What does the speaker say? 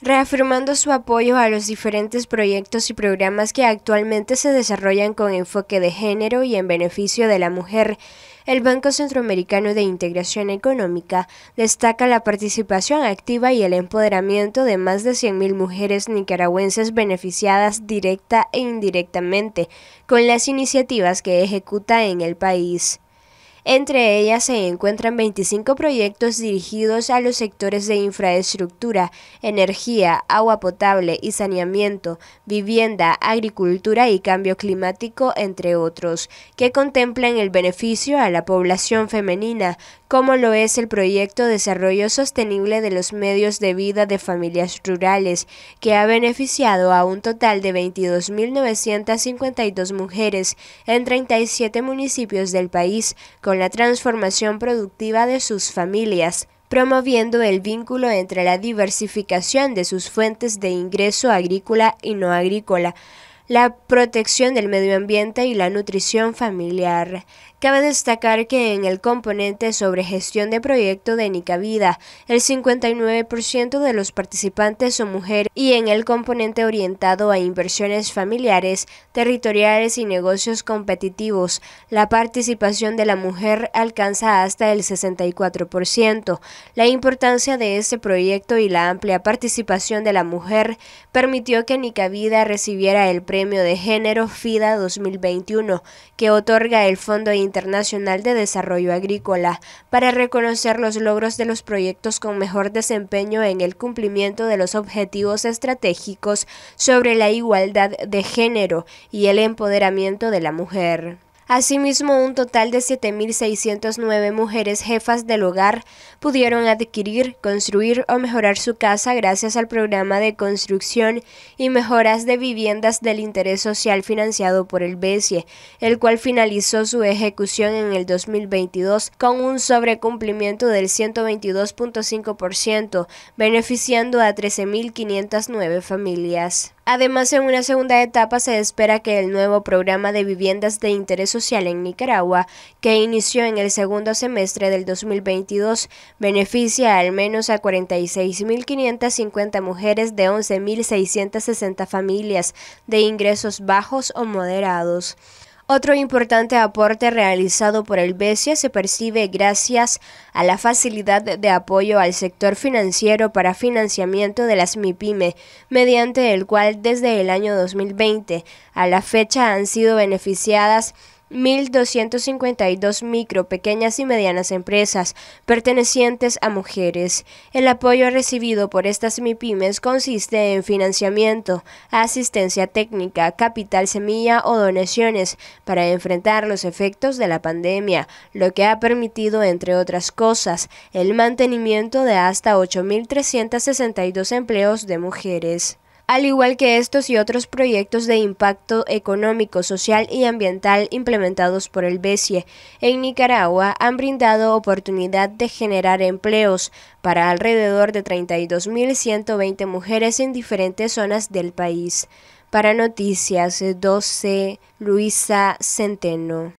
reafirmando su apoyo a los diferentes proyectos y programas que actualmente se desarrollan con enfoque de género y en beneficio de la mujer. El Banco Centroamericano de Integración Económica destaca la participación activa y el empoderamiento de más de 100.000 mujeres nicaragüenses beneficiadas directa e indirectamente con las iniciativas que ejecuta en el país. Entre ellas se encuentran 25 proyectos dirigidos a los sectores de infraestructura, energía, agua potable y saneamiento, vivienda, agricultura y cambio climático, entre otros, que contemplan el beneficio a la población femenina, como lo es el proyecto Desarrollo Sostenible de los Medios de Vida de Familias Rurales, que ha beneficiado a un total de 22.952 mujeres en 37 municipios del país, con la transformación productiva de sus familias, promoviendo el vínculo entre la diversificación de sus fuentes de ingreso agrícola y no agrícola, la protección del medio ambiente y la nutrición familiar. Cabe destacar que en el componente sobre gestión de proyecto de Vida, el 59% de los participantes son mujeres y en el componente orientado a inversiones familiares, territoriales y negocios competitivos, la participación de la mujer alcanza hasta el 64%. La importancia de este proyecto y la amplia participación de la mujer permitió que Vida recibiera el premio de género FIDA 2021, que otorga el Fondo Internacional de Desarrollo Agrícola para reconocer los logros de los proyectos con mejor desempeño en el cumplimiento de los objetivos estratégicos sobre la igualdad de género y el empoderamiento de la mujer. Asimismo, un total de 7.609 mujeres jefas del hogar pudieron adquirir, construir o mejorar su casa gracias al programa de construcción y mejoras de viviendas del interés social financiado por el BESIE, el cual finalizó su ejecución en el 2022 con un sobrecumplimiento del 122.5%, beneficiando a 13.509 familias. Además, en una segunda etapa se espera que el nuevo programa de viviendas de interés social en Nicaragua, que inició en el segundo semestre del 2022, beneficia al menos a 46.550 mujeres de 11.660 familias de ingresos bajos o moderados. Otro importante aporte realizado por el BESIA se percibe gracias a la facilidad de apoyo al sector financiero para financiamiento de las MIPYME, mediante el cual desde el año 2020 a la fecha han sido beneficiadas 1.252 micro, pequeñas y medianas empresas pertenecientes a mujeres. El apoyo recibido por estas MIPIMES consiste en financiamiento, asistencia técnica, capital semilla o donaciones para enfrentar los efectos de la pandemia, lo que ha permitido, entre otras cosas, el mantenimiento de hasta 8.362 empleos de mujeres al igual que estos y otros proyectos de impacto económico, social y ambiental implementados por el BESIE en Nicaragua, han brindado oportunidad de generar empleos para alrededor de 32.120 mujeres en diferentes zonas del país. Para Noticias 12, Luisa Centeno.